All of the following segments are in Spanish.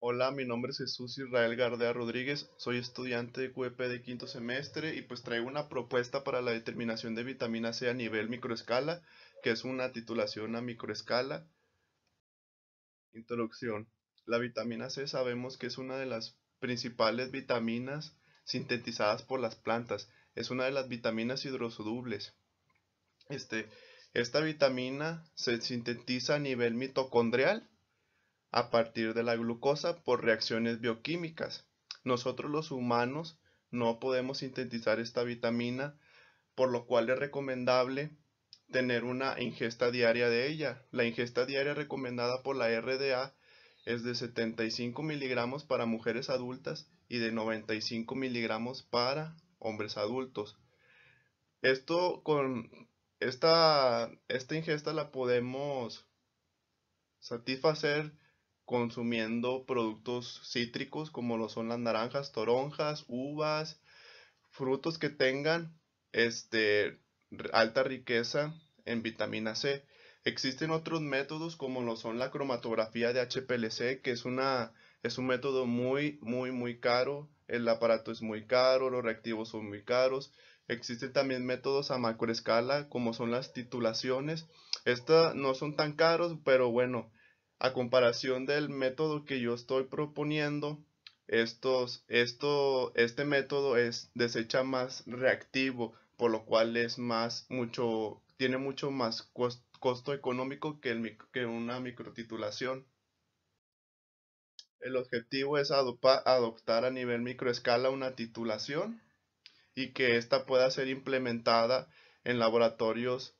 Hola, mi nombre es Jesús Israel Gardea Rodríguez, soy estudiante de QEP de quinto semestre y pues traigo una propuesta para la determinación de vitamina C a nivel microescala, que es una titulación a microescala. Introducción. La vitamina C sabemos que es una de las principales vitaminas sintetizadas por las plantas, es una de las vitaminas hidrosolubles. Este, esta vitamina se sintetiza a nivel mitocondrial a partir de la glucosa por reacciones bioquímicas. Nosotros los humanos no podemos sintetizar esta vitamina, por lo cual es recomendable tener una ingesta diaria de ella. La ingesta diaria recomendada por la RDA es de 75 miligramos para mujeres adultas y de 95 miligramos para hombres adultos. Esto con esta, esta ingesta la podemos satisfacer consumiendo productos cítricos como lo son las naranjas, toronjas, uvas, frutos que tengan este, alta riqueza en vitamina C. Existen otros métodos como lo son la cromatografía de HPLC, que es, una, es un método muy, muy, muy caro. El aparato es muy caro, los reactivos son muy caros. Existen también métodos a macroescala como son las titulaciones. Estas no son tan caros, pero bueno, a comparación del método que yo estoy proponiendo, estos, esto, este método es desecha más reactivo, por lo cual es más, mucho, tiene mucho más costo económico que, el, que una microtitulación. El objetivo es adoptar a nivel microescala una titulación y que ésta pueda ser implementada en laboratorios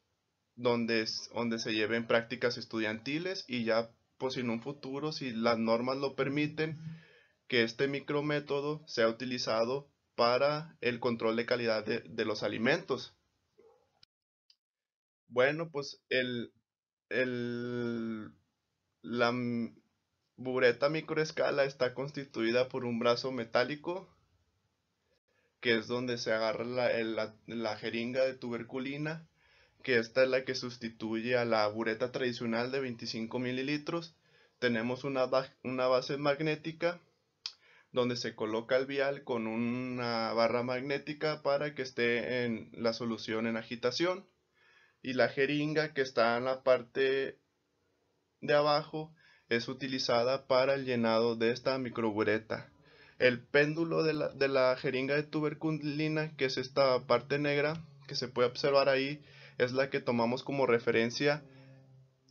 donde, donde se lleven prácticas estudiantiles y ya pues en un futuro, si las normas lo permiten, que este micrométodo sea utilizado para el control de calidad de, los alimentos. Bueno, pues el, la bureta microescala está constituida por un brazo metálico, que es donde se agarra la jeringa de tuberculina, que esta es la que sustituye a la bureta tradicional de 25 mililitros. Tenemos una, una base magnética donde se coloca el vial con una barra magnética para que esté en la solución en agitación y la jeringa que está en la parte de abajo es utilizada para el llenado de esta microbureta. El péndulo de la, de la jeringa de tuberculina, que es esta parte negra que se puede observar ahí, es la que tomamos como referencia.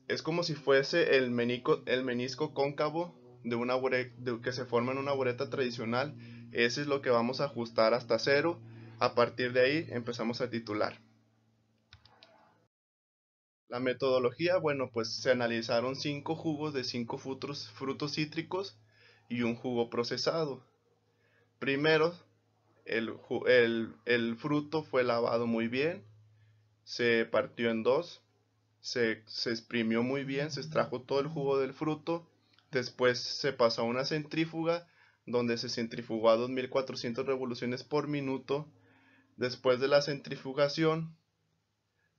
Es como si fuese el, el menisco cóncavo de una que se forma en una bureta tradicional. Ese es lo que vamos a ajustar hasta cero. A partir de ahí empezamos a titular. La metodología, bueno, pues se analizaron cinco jugos de cinco frutos, frutos cítricos y un jugo procesado. Primero, el, fruto fue lavado muy bien, se partió en dos, se, se exprimió muy bien, se extrajo todo el jugo del fruto, después se pasó a una centrífuga donde se centrifugó a 2400 revoluciones por minuto. Después de la centrifugación,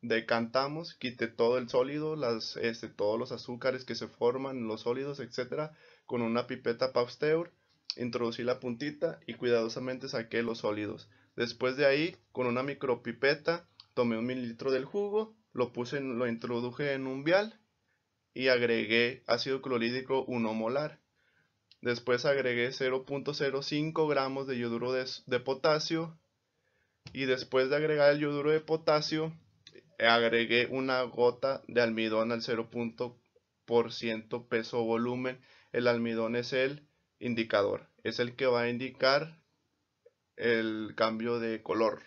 decantamos, quité todo el sólido, las, este, todos los azúcares que se forman, los sólidos, etc. Con una pipeta Pasteur, introducí la puntita y cuidadosamente saqué los sólidos. Después de ahí, con una micropipeta, tomé un mililitro del jugo, lo puse, lo introduje en un vial y agregué ácido clorhídrico 1 molar. Después agregué 0.05 gramos de yoduro de, potasio y después de agregar el yoduro de potasio agregué una gota de almidón al 0.0% peso volumen. El almidón es el indicador, es el que va a indicar el cambio de color.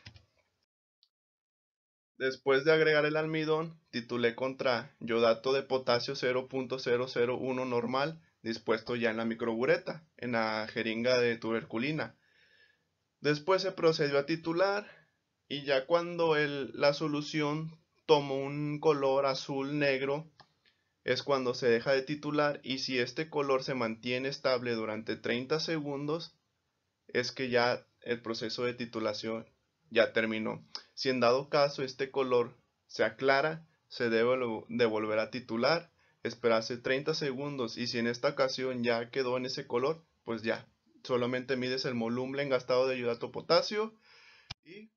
Después de agregar el almidón, titulé contra yodato de potasio 0.001 normal dispuesto ya en la microbureta, en la jeringa de tuberculina. Después se procedió a titular y ya cuando la solución tomó un color azul negro es cuando se deja de titular y si este color se mantiene estable durante 30 segundos es que ya el proceso de titulación ya terminó. Si en dado caso este color se aclara, se debe devolver a titular, esperarse 30 segundos y si en esta ocasión ya quedó en ese color, pues ya, solamente mides el volumen gastado de iodato potasio y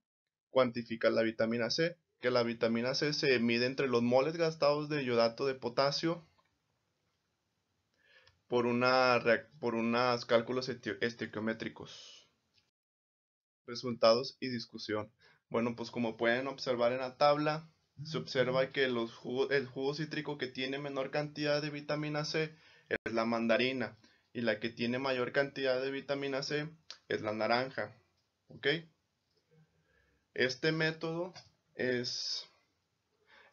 cuantificas la vitamina C, que la vitamina C se mide entre los moles gastados de iodato de potasio por, una, unos cálculos estequiométricos resultados y discusión. Bueno, pues como pueden observar en la tabla, se observa que los el jugo cítrico que tiene menor cantidad de vitamina C es la mandarina y la que tiene mayor cantidad de vitamina C es la naranja. ¿Ok? Este método es,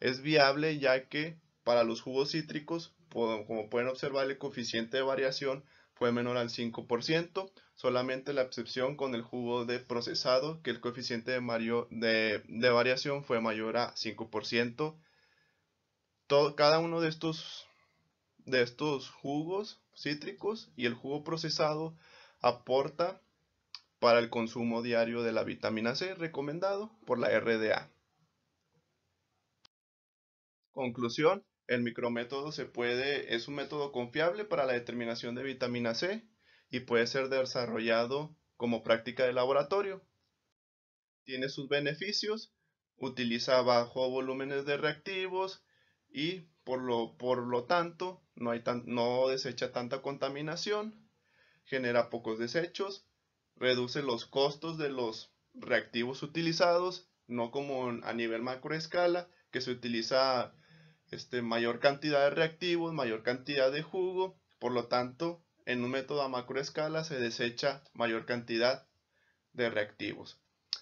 es viable ya que para los jugos cítricos, como pueden observar, el coeficiente de variación fue menor al 5%, solamente la excepción con el jugo de procesado, que el coeficiente de, variación fue mayor a 5%. cada uno de estos, de estos jugos cítricos y el jugo procesado aporta para el consumo diario de la vitamina C recomendado por la RDA. Conclusión, el micrométodo se puede, es un método confiable para la determinación de vitamina C y puede ser desarrollado como práctica de laboratorio. Tiene sus beneficios, utiliza bajo volúmenes de reactivos y por lo, por lo tanto no, hay no desecha tanta contaminación, genera pocos desechos, reduce los costos de los reactivos utilizados, no como a nivel macroescala que se utiliza este, mayor cantidad de reactivos, mayor cantidad de jugo, por lo tanto, en un método a macroescala se desecha mayor cantidad de reactivos.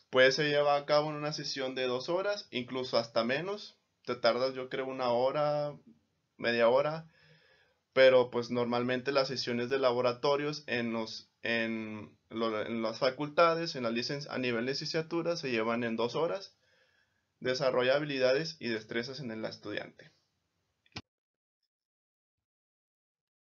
Puede se lleva a cabo en una sesión de dos horas, incluso hasta menos. Te tardas yo creo una hora, media hora, pero pues normalmente las sesiones de laboratorios en, los, en, las facultades, en la a nivel de licenciatura se llevan en dos horas. Desarrolla habilidades y destrezas en el estudiante.